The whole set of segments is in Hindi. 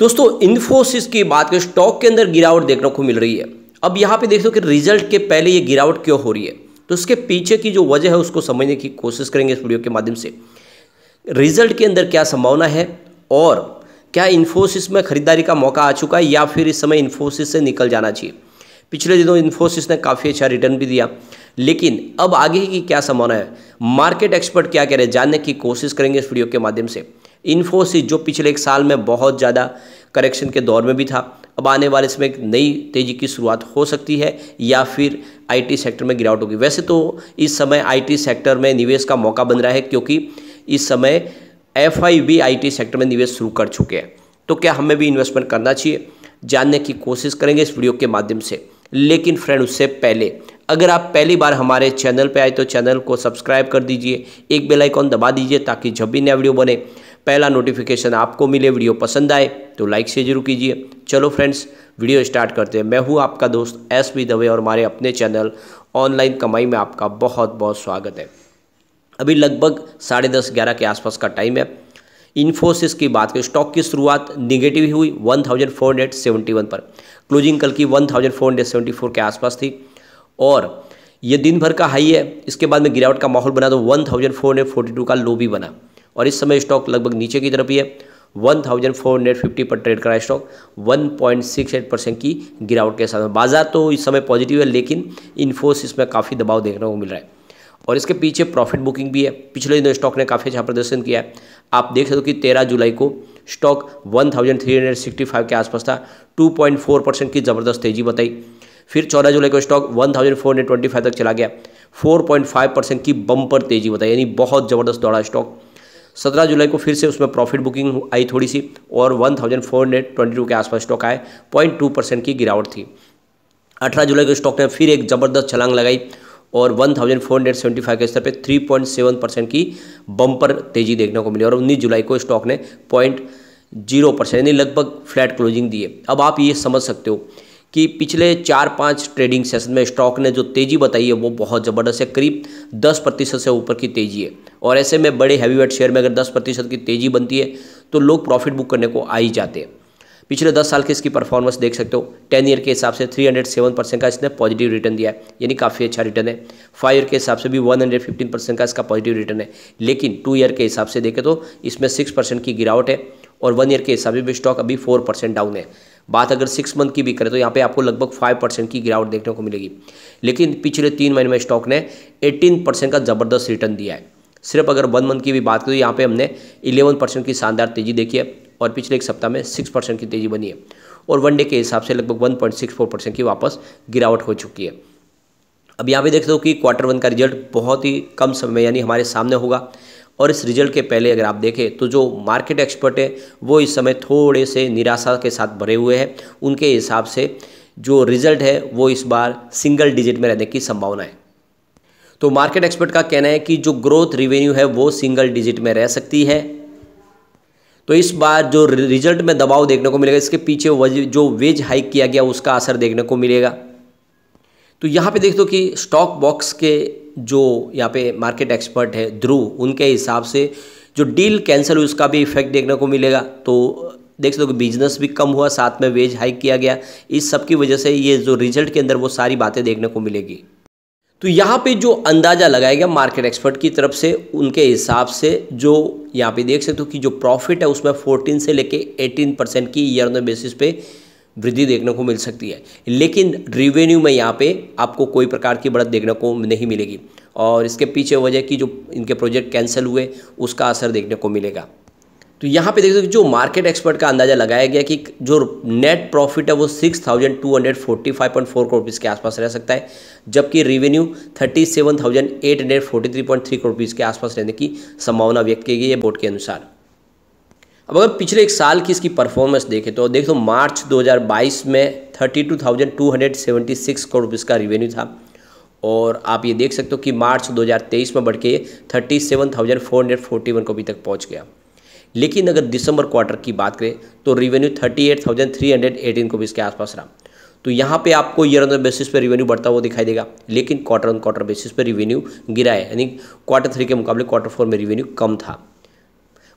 दोस्तों इन्फोसिस की बात करें स्टॉक के अंदर गिरावट देखने को मिल रही है अब यहाँ पे देख हो कि रिजल्ट के पहले ये गिरावट क्यों हो रही है तो इसके पीछे की जो वजह है उसको समझने की कोशिश करेंगे इस वीडियो के माध्यम से रिजल्ट के अंदर क्या संभावना है और क्या इन्फोसिस में खरीदारी का मौका आ चुका है या फिर इस समय इन्फोसिस से निकल जाना चाहिए पिछले दिनों इन्फोसिस ने काफ़ी अच्छा रिटर्न भी दिया लेकिन अब आगे की क्या संभावना है मार्केट एक्सपर्ट क्या कह रहे हैं जानने की कोशिश करेंगे इस वीडियो के माध्यम से इन्फोसिस जो पिछले एक साल में बहुत ज़्यादा करेक्शन के दौर में भी था अब आने वाले समय एक नई तेज़ी की शुरुआत हो सकती है या फिर आईटी सेक्टर में गिरावट होगी वैसे तो इस समय आईटी सेक्टर में निवेश का मौका बन रहा है क्योंकि इस समय एफ भी आईटी सेक्टर में निवेश शुरू कर चुके हैं तो क्या हमें भी इन्वेस्टमेंट करना चाहिए जानने की कोशिश करेंगे इस वीडियो के माध्यम से लेकिन फ्रेंड उससे पहले अगर आप पहली बार हमारे चैनल पर आए तो चैनल को सब्सक्राइब कर दीजिए एक बेल आइकॉन दबा दीजिए ताकि जब भी नया वीडियो बने पहला नोटिफिकेशन आपको मिले वीडियो पसंद आए तो लाइक से जरूर कीजिए चलो फ्रेंड्स वीडियो स्टार्ट करते हैं मैं हूँ आपका दोस्त एस पी दवे और हमारे अपने चैनल ऑनलाइन कमाई में आपका बहुत बहुत स्वागत है अभी लगभग साढ़े दस ग्यारह के आसपास का टाइम है इन्फोसिस की बात करें स्टॉक की शुरुआत निगेटिव ही हुई वन पर क्लोजिंग कल की वन के आसपास थी और ये दिन भर का हाई है इसके बाद में गिरावट का माहौल बना तो वन का लो भी बना और इस समय स्टॉक लगभग नीचे की तरफ ही है 1450 पर ट्रेड करा स्टॉक 1.68 परसेंट की गिरावट के साथ बाजार तो इस समय पॉजिटिव है लेकिन इन्फोसिस में काफ़ी दबाव देखने को मिल रहा है और इसके पीछे प्रॉफिट बुकिंग भी है पिछले दिनों स्टॉक ने काफ़ी अच्छा प्रदर्शन किया है आप देख सकते हो कि तेरह जुलाई को स्टॉक 1365 के आसपास था 2.4 परसेंट की ज़बरदस्त तेजी बताई फिर चौदह जुलाई को स्टॉक 1425 तक चला गया 4.5 परसेंट की बम्पर तेजी बताई यानी बहुत ज़बरदस्त दौड़ा स्टॉक सत्रह जुलाई को फिर से उसमें प्रॉफिट बुकिंग आई थोड़ी सी और one thousand four hundred twenty two के आसपास स्टॉक आए पॉइंट टू परसेंट की गिरावट थी अठारह जुलाई को स्टॉक ने फिर एक ज़बरदस्त छलांग लगाई और 1475 के स्तर पे 3.7 परसेंट की बम्पर तेजी देखने को मिली और 19 जुलाई को स्टॉक ने पॉइंट जीरो परसेंट यानी लगभग फ्लैट क्लोजिंग दिए अब आप ये समझ सकते हो कि पिछले चार पाँच ट्रेडिंग सेशन में स्टॉक ने जो तेज़ी बताई है वो बहुत ज़बरदस्त है करीब दस प्रतिशत से ऊपर की तेज़ी है और ऐसे में बड़े हैवी वेट शेयर में अगर दस प्रतिशत की तेज़ी बनती है तो लोग प्रॉफिट बुक करने को आ ही जाते हैं पिछले दस साल के इसकी परफॉर्मेंस देख सकते हो टेन ईयर के हिसाब से थ्री हंड्रेड सेवन परसेंट का इसने पॉजिटिव रिटर्न दिया है यानी काफ़ी अच्छा रिटर्न है फाइव ईयर के हिसाब से भी वन हंड्रेड फिफ्टीन परसेंट का इसका पॉजिटिव रिटर्न है लेकिन टू ईयर के हिसाब से देखें तो इसमें सिक्स परसेंट की गिरावट है और वन ईयर के हिसाब से भी स्टॉक अभी फोर परसेंट डाउन है बात अगर सिक्स मंथ की भी करें तो यहाँ पे आपको लगभग फाइव परसेंट की गिरावट देखने को मिलेगी लेकिन पिछले तीन महीने में स्टॉक ने एटीन परसेंट का ज़बरदस्त रिटर्न दिया है सिर्फ अगर वन मंथ की भी बात करें तो यहाँ पे हमने इलेवन परसेंट की शानदार तेज़ी देखी है और पिछले एक सप्ताह में सिक्स परसेंट की तेज़ी बनी है और वन डे के हिसाब से लगभग one point six four percent की वापस गिरावट हो चुकी है अब यहाँ पे देख दो कि क्वार्टर वन का रिजल्ट बहुत ही कम समय में यानी हमारे सामने होगा और इस रिजल्ट के पहले अगर आप देखें तो जो मार्केट एक्सपर्ट है वो इस समय थोड़े से निराशा के साथ भरे हुए हैं उनके हिसाब से जो रिजल्ट है वो इस बार सिंगल डिजिट में रहने की संभावना है तो मार्केट एक्सपर्ट का कहना है कि जो ग्रोथ रिवेन्यू है वो सिंगल डिजिट में रह सकती है तो इस बार जो रिजल्ट में दबाव देखने को मिलेगा इसके पीछे जो वेज हाइक किया गया उसका असर देखने को मिलेगा तो यहाँ पे देख दो कि स्टॉक बॉक्स के जो यहाँ पे मार्केट एक्सपर्ट है ध्रुव उनके हिसाब से जो डील कैंसिल हुई उसका भी इफेक्ट देखने को मिलेगा तो देख सकते हो बिजनेस भी कम हुआ साथ में वेज हाइक किया गया इस सब की वजह से ये जो रिजल्ट के अंदर वो सारी बातें देखने को मिलेगी तो यहाँ पे जो अंदाज़ा लगाया गया मार्केट एक्सपर्ट की तरफ से उनके हिसाब से जो यहाँ पे देख सकते हो कि जो प्रॉफिट है उसमें 14 से लेके 18 परसेंट की ईयर बेसिस पे वृद्धि देखने को मिल सकती है लेकिन रिवेन्यू में यहाँ पे आपको कोई प्रकार की बढ़त देखने को नहीं मिलेगी और इसके पीछे वजह की जो इनके प्रोजेक्ट कैंसिल हुए उसका असर देखने को मिलेगा तो यहाँ पे हो जो मार्केट एक्सपर्ट का अंदाजा लगाया गया कि जो नेट प्रॉफिट है वो six thousand two hundred forty five point four crore rupees के आसपास रह सकता है जबकि revenue thirty seven thousand eight hundred forty three point three crore rupees के आसपास रहने की संभावना व्यक्त की गई है बोर्ड के अनुसार अब अगर पिछले एक साल की इसकी परफॉर्मेंस देखें तो देख दो मार्च 2022 में 32,276 करोड़ रुपीज़ का रिवेन्यू था और आप ये देख सकते हो कि मार्च 2023 में बढ़ के thirty seven thousand four hundred forty one को अभी तक पहुंच गया लेकिन अगर दिसंबर क्वार्टर की बात करें तो revenue thirty eight thousand three hundred eighteen को भी इसके आसपास रहा तो यहाँ पे आपको ईयर ऑन बेसिस पे रिवेन्यू बढ़ता हुआ दिखाई देगा लेकिन क्वार्टर ऑन क्वार्टर बेसिस पे रेवेन्यू गिरा है यानी क्वार्टर थ्री के मुकाबले क्वार्टर फोर में रिवेन्यू कम था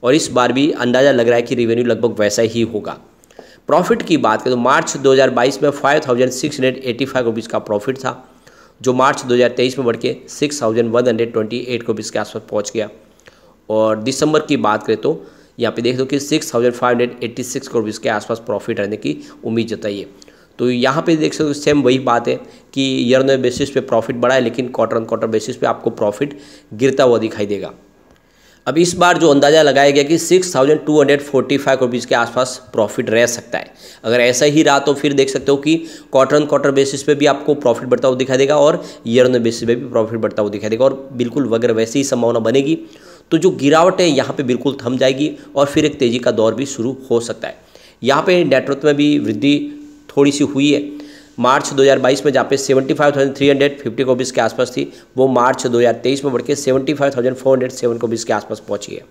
और इस बार भी अंदाज़ा लग रहा है कि रिवेन्यू लगभग वैसा ही होगा प्रॉफिट की बात करें तो मार्च 2022 में 5,685 थाउजेंड का प्रॉफिट था जो मार्च 2023 में बढ़ के six thousand one hundred twenty eight के आसपास पहुंच गया और दिसंबर की बात करें तो यहाँ पे देख दो कि six thousand five hundred eighty six के आसपास प्रॉफिट रहने की उम्मीद जताइए तो यहाँ पे देख सकते हो सेम वही बात है कि ईयर बेसिस पे प्रॉफिट बढ़ा है लेकिन क्वार्टर ऑन क्वार्टर बेसिस पे आपको प्रॉफिट गिरता हुआ दिखाई देगा अब इस बार जो अंदाज़ा लगाया गया कि six thousand two hundred forty five rupees के आसपास प्रॉफिट रह सकता है अगर ऐसा ही रहा तो फिर देख सकते हो कि क्वार्टर ऑन क्वार्टर बेसिस पे भी आपको प्रॉफिट बढ़ता हुआ दिखाई देगा और ईयर ऑन बेसिस पे भी प्रॉफिट बढ़ता हुआ दिखाई देगा और बिल्कुल वगैरह वैसी ही संभावना बनेगी तो जो गिरावट है यहाँ पर बिल्कुल थम जाएगी और फिर एक तेज़ी का दौर भी शुरू हो सकता है यहाँ पर नेटवर्क में भी वृद्धि थोड़ी सी हुई है मार्च 2022 में जहाँ पे 75,350 कॉपीज़ के आसपास थी वो मार्च 2023 में बढ़ के 75,407 कॉपीज़ के आसपास पहुंची है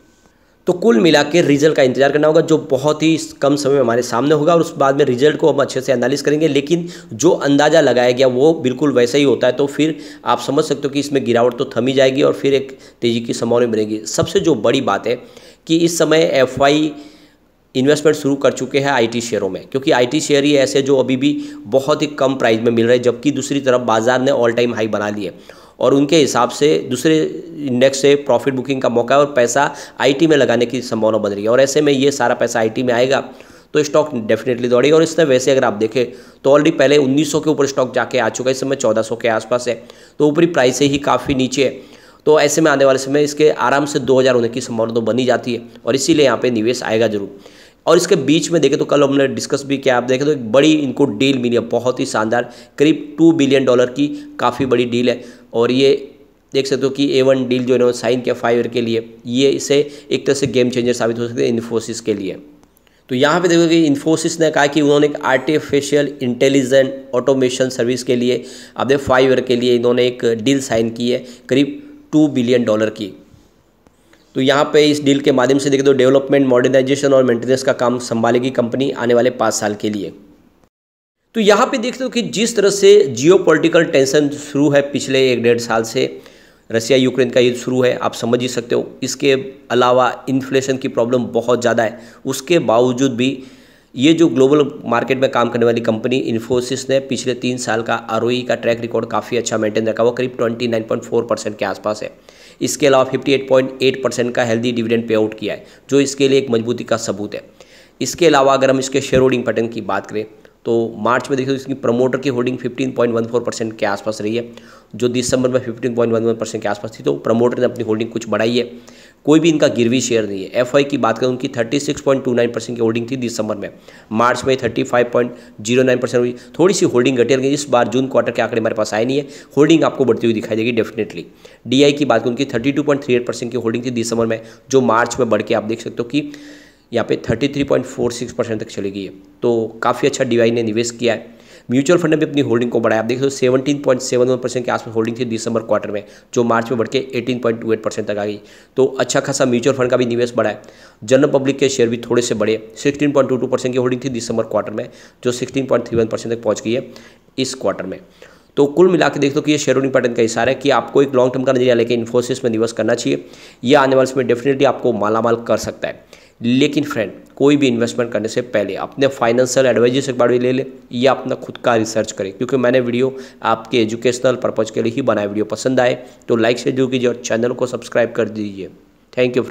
तो कुल मिला के रिजल्ट का इंतजार करना होगा जो बहुत ही कम समय में हमारे सामने होगा और उस बाद में रिजल्ट को हम अच्छे से एनालिस करेंगे लेकिन जो अंदाज़ा लगाया गया वो बिल्कुल वैसा ही होता है तो फिर आप समझ सकते हो कि इसमें गिरावट तो थमी जाएगी और फिर एक तेज़ी की संभावना बनेगी सबसे जो बड़ी बात है कि इस समय एफ इन्वेस्टमेंट शुरू कर चुके हैं आईटी शेयरों में क्योंकि आईटी शेयर ही ऐसे जो अभी भी बहुत ही कम प्राइस में मिल रहे हैं जबकि दूसरी तरफ बाजार ने ऑल टाइम हाई बना लिए और उनके हिसाब से दूसरे इंडेक्स से प्रॉफिट बुकिंग का मौका है और पैसा आईटी में लगाने की संभावना बन रही है और ऐसे में ये सारा पैसा आईटी में आएगा तो स्टॉक डेफिनेटली दौड़ेगा और इसमें वैसे अगर आप देखें तो ऑलरेडी पहले 1900 के ऊपर स्टॉक जाके आ चुका है इस समय चौदह के आसपास है तो ऊपरी प्राइस ही काफ़ी नीचे है तो ऐसे में आने वाले समय इसके आराम से दो होने की संभावना तो बनी जाती है और इसीलिए यहाँ पर निवेश आएगा जरूर और इसके बीच में देखें तो कल हमने डिस्कस भी किया आप देखें तो एक बड़ी इनको डील मिली है बहुत ही शानदार करीब टू बिलियन डॉलर की काफ़ी बड़ी डील है और ये देख सकते हो कि ए वन डील जो है ना साइन किया फाइव ईयर के लिए ये इसे एक तरह से गेम चेंजर साबित हो सकते हैं इन्फोसिस के लिए तो यहाँ पे देखो कि इन्फोसिस ने कहा कि उन्होंने एक आर्टिफिशियल इंटेलिजेंट ऑटोमेशन सर्विस के लिए अब फाइव ईयर के लिए इन्होंने एक डील साइन की है करीब टू बिलियन डॉलर की तो यहाँ पे इस डील के माध्यम से देखें तो डेवलपमेंट मॉडर्नाइजेशन और मेंटेनेंस का काम संभालेगी कंपनी आने वाले पाँच साल के लिए तो यहाँ पे देखते हो कि जिस तरह से जियो टेंशन शुरू है पिछले एक डेढ़ साल से रसिया यूक्रेन का युद्ध शुरू है आप समझ ही सकते हो इसके अलावा इन्फ्लेशन की प्रॉब्लम बहुत ज़्यादा है उसके बावजूद भी ये जो ग्लोबल मार्केट में काम करने वाली कंपनी इन्फोसिस ने पिछले तीन साल का आर का ट्रैक रिकॉर्ड काफ़ी अच्छा मेंटेन रखा वो करीब 29.4 परसेंट के आसपास है इसके अलावा 58.8 परसेंट का हेल्दी डिविडेंड पे आउट किया है जो इसके लिए एक मजबूती का सबूत है इसके अलावा अगर हम इसके शेयर होल्डिंग पैटर्न की बात करें तो मार्च में देखिए इसकी प्रमोटर की होल्डिंग 15.14 परसेंट के आसपास रही है जो दिसंबर में 15.11 परसेंट के आसपास थी तो प्रमोटर ने अपनी होल्डिंग कुछ बढ़ाई है कोई भी इनका गिरवी शेयर नहीं है एफ की बात करें उनकी 36.29 परसेंट की होल्डिंग थी दिसंबर में मार्च में 35.09 परसेंट हुई थोड़ी सी होल्डिंग घटी लेकिन इस बार जून क्वार्टर के आंकड़े हमारे पास आए नहीं है होल्डिंग आपको बढ़ती हुई दिखाई देगी डेफिनेटली डी की बात करें उनकी थर्टी परसेंट की होल्डिंग थी दिसंबर में जो मार्च में बढ़ के आप देख सकते हो कि यहाँ पे थर्टी परसेंट तक चली गई है तो काफ़ी अच्छा डीवाई ने निवेश किया है म्यूचुअल फंड ने भी अपनी होल्डिंग को बढ़ाया आप देख सकते seventeen point seven one percent के आसपास होल्डिंग थी दिसंबर क्वार्टर में जो मार्च में बढ़ के eighteen point two eight percent तक आ गई तो अच्छा खासा म्यूचुअल फंड का भी निवेश बढ़ा है जनरल पब्लिक के शेयर भी थोड़े से बढ़े sixteen point two two percent की होल्डिंग थी दिसंबर क्वार्टर में जो sixteen point three one percent तक पहुँच गई है इस क्वार्टर में तो कुल मिला के देख दो कि ये शेरोनी पैटर्न का इशारा है कि आपको एक लॉन्ग टर्म का नजरिया लेकर इन्फोसिस में निवेश करना चाहिए यह आने वाले समय डेफिनेटली आपको मालामाल कर सकता है लेकिन फ्रेंड कोई भी इन्वेस्टमेंट करने से पहले अपने फाइनेंशियल एडवाइजर से एक बार भी ले ले या अपना खुद का रिसर्च करें क्योंकि मैंने वीडियो आपके एजुकेशनल पर्पज़ के लिए ही बनाया वीडियो पसंद आए तो लाइक से जरूर कीजिए और चैनल को सब्सक्राइब कर दीजिए थैंक यू